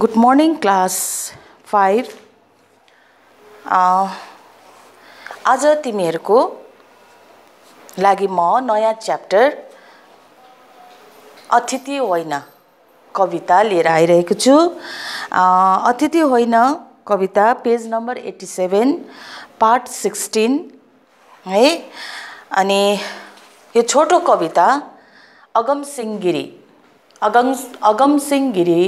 good morning class five आज तिमीहरूको लागि म नयाँ च्याप्टर अतिथि होइन कविता लिएर आइरहेको छु uh, अतिथि होइन कविता page number eighty seven part sixteen है अनि यो छोटो कविता अगम सिंह गिरी अगम अगम सिंह गिरी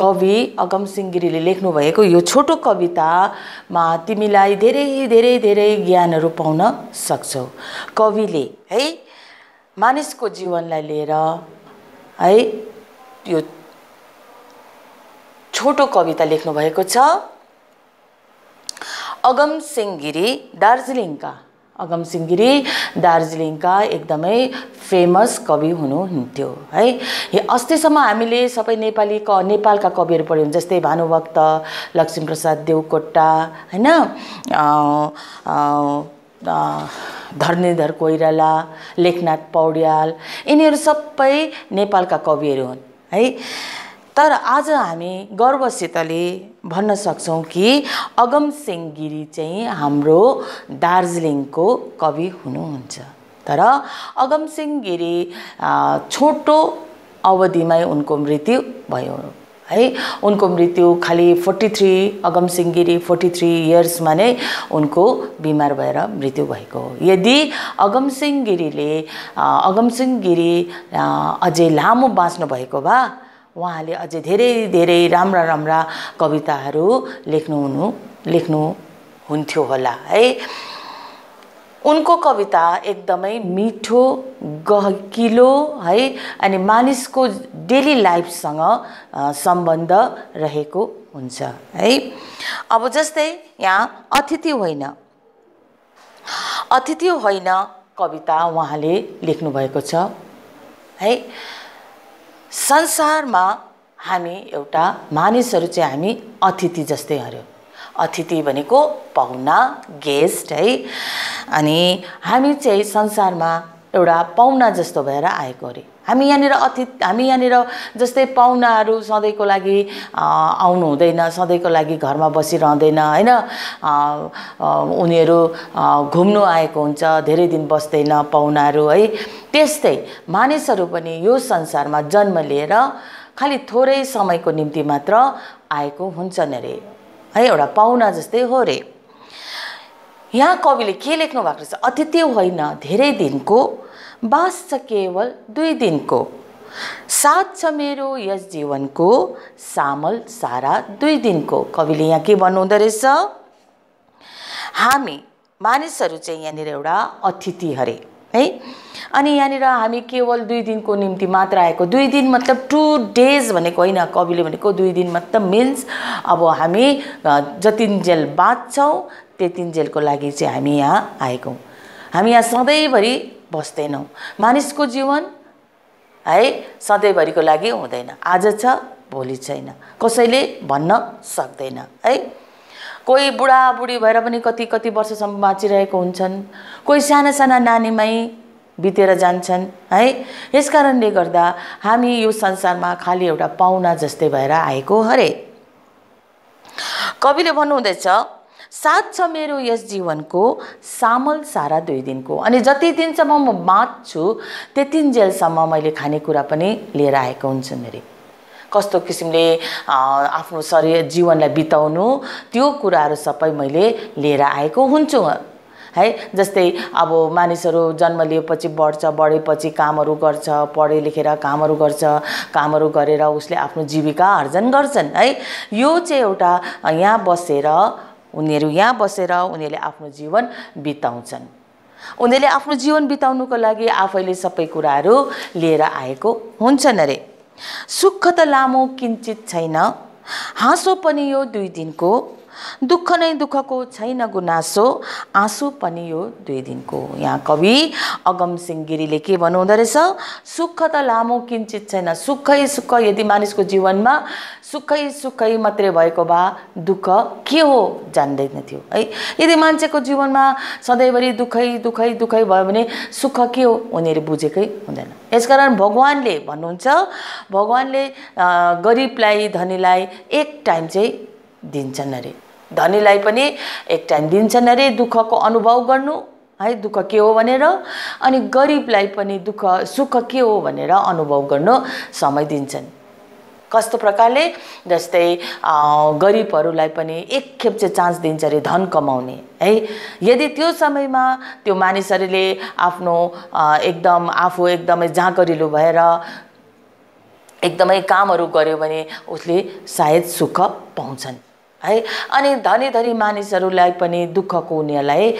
कवि अगम सिंह गिरीले लेख्नुभएको यो छोटो कवितामा तिमीलाई धेरै धेरै धेरै ज्ञानहरू पाउन सक्छौ कविले है मानिसको जीवनलाई लिएर है यो छोटो कविता लेख्नुभएको छ अगम सिंह गिरी दार्जिलिङका अगमसिंह गिरी दार्जिलिङका एकदमै फेमस कवि हुनुहुन्थ्यो है अस्तिसम्म हामीले सबै नेपाली क नेपालका कविहरू पढ्यौँ जस्तै भानुभक्त लक्ष्मीप्रसाद देवकोटा होइन धर्मेधर कोइराला लेखनाथ पौड्याल यिनीहरू सबै नेपालका कविहरू हुन् है तर आज हामी गर्वसितले भन्न सक्छौँ कि अगम सिंह गिरी चाहिँ हाम्रो दार्जिलिङको कवि हुनुहुन्छ तर अगम सिंह गिरी छोटो अवधिमै उनको मृत्यु भयो है उनको मृत्यु खालि forty three Agam Singh Giri forty three इयर्समा नै उनको बिमार भएर मृत्यु भएको हो यदि अगम सिंह गिरीले अगम सिंह गिरी अझै लामो बाँच्नु भएको भए उहाँले अझै धेरै धेरै राम्रा राम्रा कविताहरू लेख्नुहुनु लेख्नु हुन्थ्यो होला है उनको कविता एकदमै मिठो गहकिलो है अनि मानिसको डेली लाइफसँग सम्बन्ध रहेको हुन्छ है अब जस्तै यहाँ अतिथि होइन अतिथि होइन कविता उहाँले लेख्नुभएको छ है संसारमा हामी एउटा मानिसहरू चाहिँ हामी अतिथि जस्तै हऱ्यौँ अतिथि भनेको पाहुना गेस्ट है अनि हामी चाहिँ संसारमा एउटा पाहुना जस्तो भएर आएको अरे हामी यहाँनिर अति हामी यहाँनिर जस्तै पाहुनाहरू सधैँको लागि आउनु हुँदैन सधैँको लागि घरमा बसिरहँदैन होइन उनीहरू घुम्नु आएको हुन्छ धेरै दिन बस्दैन पाहुनाहरू है त्यस्तै मानिसहरू पनि यो संसारमा जन्म लिएर खालि थोरै समयको निम्ति मात्र आएको हुन्छन् अरे है एउटा पाहुना जस्तै हो अरे यहाँ कविले के लेख्नु भएको रहेछ अतिथि होइन धेरै दिनको बास छ केवल दुई दिनको साथ छ मेरो यस जीवनको सामल सारा दुई दिनको कविले यहाँ के भन्नुहुँदो रहेछ हामी मानिसहरू चाहिँ यहाँनिर एउटा अतिथि हरे है अनि यहाँनिर हामी केवल दुई दिनको निम्ति मात्र आएको दुई दिन मतलब टु डेज भनेको होइन कविले भनेको दुई दिन मतलब मिन्स अब हामी जतिन्जेल बाँच्छौँ त्यतिन्जेलको लागि चाहिँ हामी यहाँ आएको हामी यहाँ सधैँभरि बस्दैनौँ मानिसको जीवन है सधैँभरिको लागि हुँदैन आज छ भोलि छैन कसैले भन्न सक्दैन है कोही बुढाबुढी भएर पनि कति कति वर्षसम्म बाँचिरहेको हुन्छन् कोही साना साना नानीमै बितेर जान्छन् है यस कारणले गर्दा हामी यो संसारमा खालि एउटा पाहुना जस्तै भएर आएको हरे कविले भन्नुहुँदैछ साथ छ मेरो यस जीवनको सामल सारा दुई दिनको अनि जति दिनसम्म म बाँच्छु त्यति जेलसम्म मैले खानेकुरा पनि लिएर आएको हुन्छु मेरो कस्तो किसिमले आफ्नो शरीर जीवनलाई बिताउनु त्यो कुराहरू सबै मैले लिएर आएको हुन्छु है जस्तै अब मानिसहरू जन्म लिएपछि बढ्छ बढेपछि कामहरू गर्छ पढे लेखेर कामहरू गर्छ कामहरू गरेर उसले आफ्नो जीविका आर्जन गर्छन् है यो चाहिँ एउटा यहाँ बसेर उनीहरू यहाँ बसेर उनीहरूले आफ्नो जीवन बिताउँछन् उनीहरूले आफ्नो जीवन बिताउनुको लागि आफैले सबै कुराहरू लिएर आएको हुन्छन् अरे सुख त लामो किन्चित छैन हाँसो पनि यो दुई दिनको दुःख नै दुःखको छैन गुनासो आँसु पनि यो दुई दिनको यहाँ कवि अगम सिंह गिरीले के भन्नुहुँदो रहेछ सुख त लामो किन्चित छैन सुखै सुख यदि मानिसको जीवनमा सुखै सुखै मात्रै भएको भए दुःख के हो जान्दैन थियो है यदि मान्छेको जीवनमा सधैँभरि दुःखै दुःखै दुःखै भयो भने सुख के हो उनीहरू बुझेकै हुँदैन यसकारण भगवान्ले भन्नुहुन्छ भगवान्ले गरिबलाई धनीलाई एक टाइम चाहिँ दिन्छन् अरे धनीलाई पनि एक टाइम दिन्छन् अरे दुःखको अनुभव गर्नु है दुःख के हो भनेर अनि गरिबलाई पनि दुःख सुख के हो भनेर अनुभव गर्नु समय दिन्छन् कस्तो प्रकारले जस्तै गरिबहरूलाई पनि एकखेप चाहिँ चान्स दिन्छ अरे धन कमाउने है यदि त्यो समयमा त्यो मानिसहरूले आफ्नो एकदम आफू एकदमै जाँगरिलो भएर एकदमै कामहरू गर्यो भने उसले सायद सुख पाउँछन् है अनि धनी धनी मानिसहरूलाई पनि दुःखको उनीहरूलाई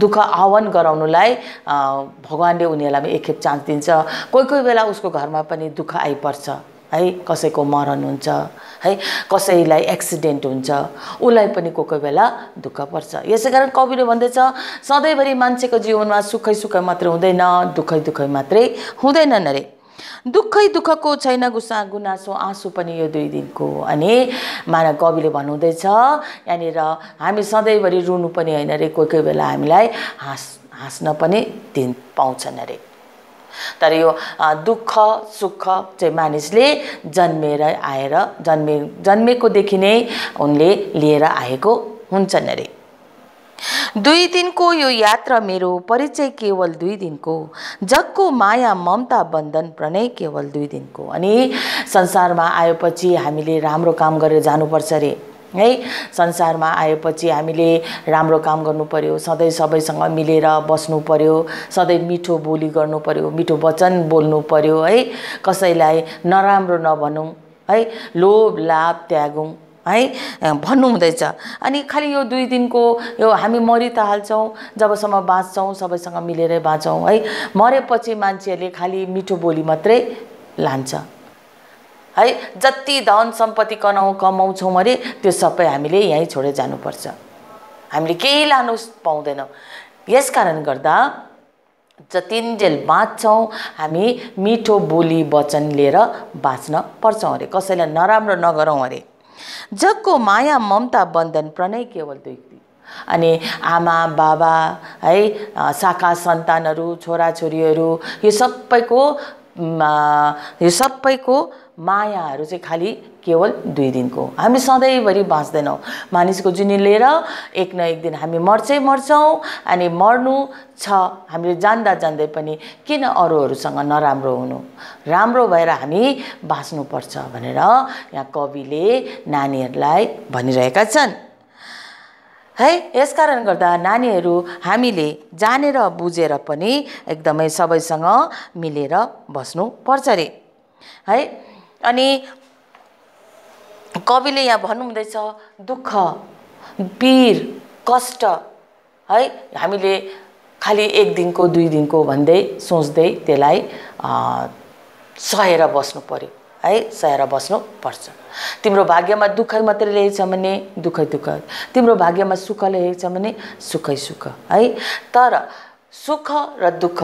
दुःख आह्वान गराउनुलाई भगवान्ले उनीहरूलाई एकखेप चान्स दिन्छ कोही कोही बेला उसको घरमा पनि दुःख आइपर्छ है कसैको मरण हुन्छ है कसैलाई एक्सिडेन्ट हुन्छ उसलाई पनि कोही कोही बेला दुःख पर्छ यसै कारण कविले भन्दैछ सधैँभरि मान्छेको जीवनमा सुखै सुखै मात्रै हुँदैन दुःखै दुःखै मात्रै हुँदैनन् अरे दुःखै दुःखको छैन गुसा गुनासो आँसु पनि यो दुई दिनको अनि मानव कविले भन्नुहुँदैछ यहाँनिर हामी सधैँभरि रुनु पनि होइन अरे कोही कोही बेला हामीलाई हाँस हाँस्न पनि दिन पाउँछन् अरे तर यो दुःख सुख चाहिँ मानिसले जन्मेर आएर जन्मे जन्मेकोदेखि नै उनले लिएर आएको हुन्छन् अरे दुई दिनको यो यात्रा मेरो परिचय केवल दुई दिनको जगको माया ममता बन्धन प्रणय केवल दुई दिनको अनि संसारमा आएपछि हामीले राम्रो काम गरेर जानुपर्छ अरे है संसारमा आएपछि हामीले राम्रो काम गर्नु पऱ्यो सधैँ सबैसँग मिलेर बस्नु पऱ्यो सधैँ मिठो बोली गर्नु पऱ्यो मिठो वचन बोल्नु पऱ्यो है कसैलाई नराम्रो नभनौँ है लोभ लाभ त्यागौँ है भन्नु हुँदैछ अनि खालि यो दुई दिनको यो हामी मरि त हाल्छौँ जबसम्म बाँच्छौँ सबैसँग मिलेरै बाँच्छौँ है मरेपछि मान्छेहरूले खालि मिठो बोली मात्रै लान्छ है जति धन सम्पत्ति कनाउ कमाउँछौँ अरे त्यो सबै हामीले यहीँ छोडेर जानुपर्छ हामीले केही लानु पाउँदैनौँ यस कारण गर्दा जतिन्जेल बाँच्छौँ हामी मिठो बोली वचन लिएर बाँच्न पर्छौँ अरे कसैलाई नराम्रो नगरौँ अरे जगको माया ममता बन्धन प्रणय केवल दुई अनि आमा बाबा है शाखा सन्तानहरू छोराछोरीहरू यो सबैको यो सबैको मायाहरू चाहिँ खालि केवल दुई दिनको हामी सधैँभरि बाँच्दैनौँ मानिसको जुनी लिएर एक न एक दिन हामी मर्छै मर्छौँ अनि मर्नु छ हामीले जान्दा जान्दै पनि किन अरूहरूसँग नराम्रो हुनु राम्रो भएर हामी बाँच्नुपर्छ भनेर यहाँ कविले नानीहरूलाई भनिरहेका छन् है यसकारण गर्दा नानीहरू हामीले जानेर बुझेर पनि एकदमै सबैसँग मिलेर बस्नुपर्छ अरे है अनि कविले यहाँ भन्नुहुँदैछ दुःख पिर कष्ट है हामीले खालि एक दिनको दुई दिनको भन्दै सोच्दै त्यसलाई सहेर बस्नु पऱ्यो है सहेर पर्छ तिम्रो भाग्यमा दुःख मात्रै लेखेको छ भने दुःखै दुःख तिम्रो भाग्यमा सुख लेखेको छ भने सुखै सुख है तर सुख र दुःख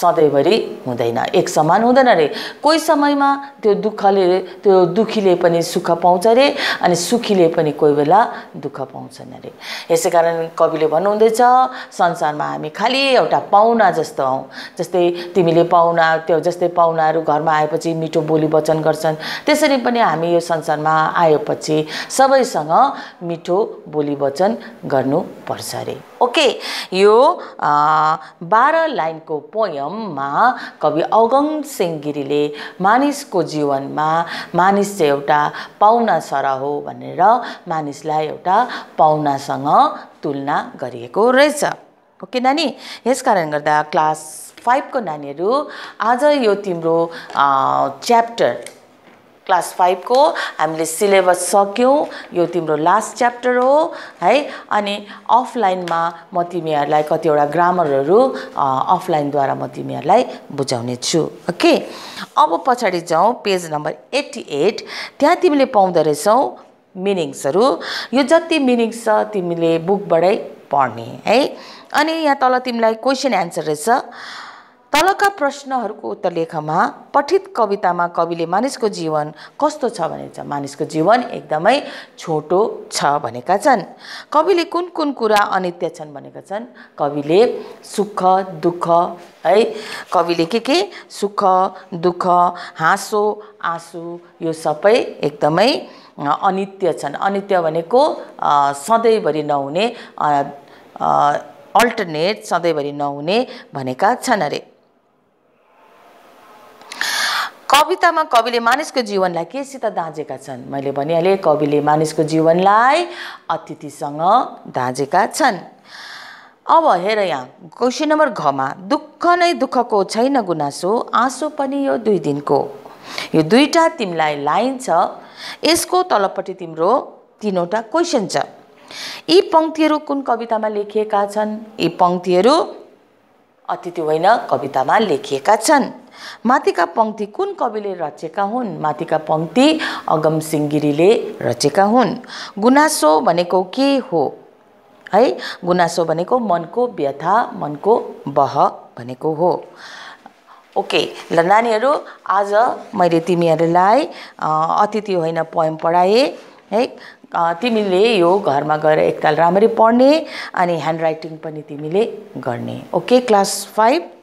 सधैँभरि हुँदैन एक समान हुँदैन रे कोही समयमा त्यो दुःखले त्यो दुःखीले पनि सुख पाउँछ अरे अनि सुखीले पनि कोही बेला दुःख पाउँछन् अरे यसै कारण कविले भन्नुहुँदैछ संसारमा हामी खालि एउटा पाहुना जस्तो हौ जस्तै तिमीले पाहुना त्यो जस्तै पाहुनाहरू घरमा आएपछि मिठो बोली वचन गर्छन् त्यसरी पनि हामी यो संसारमा आएपछि सबैसँग मिठो बोली वचन गर्नुपर्छ अरे ओके यो बाह्र लाइनको पोइन्ट मा कवि अगम सिंह गिरीले मानिसको जीवनमा मानिस चाहिँ एउटा पाहुना सरा हो भनेर मानिसलाई एउटा पाहुनासँग तुलना गरिएको रहेछ ओके नानी यस कारण गर्दा क्लास फाइभको नानीहरू आज यो तिम्रो च्याप्टर क्लास फाइभको हामीले सिलेबस सक्यौँ यो तिम्रो लास्ट च्याप्टर हो है अनि अफलाइनमा म तिमीहरूलाई कतिवटा ग्रामरहरू अफलाइनद्वारा म तिमीहरूलाई बुझाउने छु ओके अब पछाडि जाउँ पेज नम्बर एट्टी एट त्यहाँ तिमीले पाउँदो रहेछौ मिनिङ्सहरू यो जति मिनिङ्स छ तिमीले बुकबाटै पढ्ने है अनि यहाँ तल तिमीलाई क्वेसन एन्सर रहेछ तलका प्रश्नहरूको लेखमा पठित कवितामा कविले मानिसको जीवन कस्तो छ भने छ मानिसको जीवन एकदमै छोटो छ भनेका छन् कविले कुन कुन कुरा अनित्य छन् भनेका छन् कविले सुख दुःख है कविले के के सुख दुःख हाँसो आँसु यो सबै एकदमै अनित्य छन् अनित्य भनेको सधैँभरि नहुने अल्टरनेट सधैँभरि नहुने भनेका छन् अरे कवितामा कविले मानिसको जीवनलाई केसित दाँजेका छन् मैले भनिहालेँ कविले मानिसको जीवनलाई अतिथिसँग दाँजेका छन् अब हेर यहाँ क्वेसन नम्बर घमा दुःख नै दुःखको छैन गुनासो आँसु पनि यो दुई दिनको यो दुईवटा तिमीलाई लाइन छ यसको तलपट्टि तिम्रो तिनवटा क्वेसन छ यी पङ्क्तिहरू कुन कवितामा लेखिएका छन् यी पङ्क्तिहरू अतिथि होइन कवितामा लेखिएका छन् माथिका पङ्क्ति कुन कविले रचेका हुन् माथिका पङ्क्ति अगम सिङ्गिरीले रचेका हुन् गुनासो भनेको के हो है गुनासो भनेको मनको व्यथा मनको बह भनेको हो ओके ल नानीहरू आज मैले तिमीहरूलाई अतिथि होइन पोएम पढाएँ है तिमीले यो घरमा गएर एकताल राम्ररी पढ्ने अनि ह्यान्ड राइटिङ पनि तिमीले गर्ने ओके क्लास फाइभ